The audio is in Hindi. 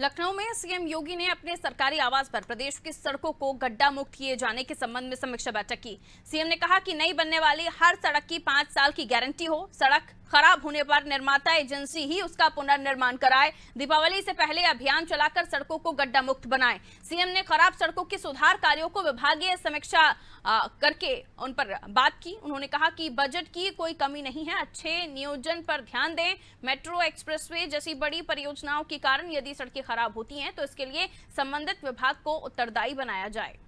लखनऊ में सीएम योगी ने अपने सरकारी आवास पर प्रदेश की सड़कों को गड्ढा मुक्त किए जाने के संबंध में समीक्षा बैठक की सीएम ने कहा कि नई बनने वाली हर सड़क की पांच साल की गारंटी हो सड़क खराब होने पर निर्माता एजेंसी ही उसका पुनर्निर्माण कराए दीपावली से पहले अभियान चलाकर सड़कों को गड्ढा मुक्त बनाए सीएम ने खराब सड़कों के सुधार कार्यों को विभागीय समीक्षा करके उन पर बात की उन्होंने कहा कि बजट की कोई कमी नहीं है अच्छे नियोजन पर ध्यान दें मेट्रो एक्सप्रेस जैसी बड़ी परियोजनाओं के कारण यदि सड़कें खराब होती हैं तो इसके लिए संबंधित विभाग को उत्तरदायी बनाया जाए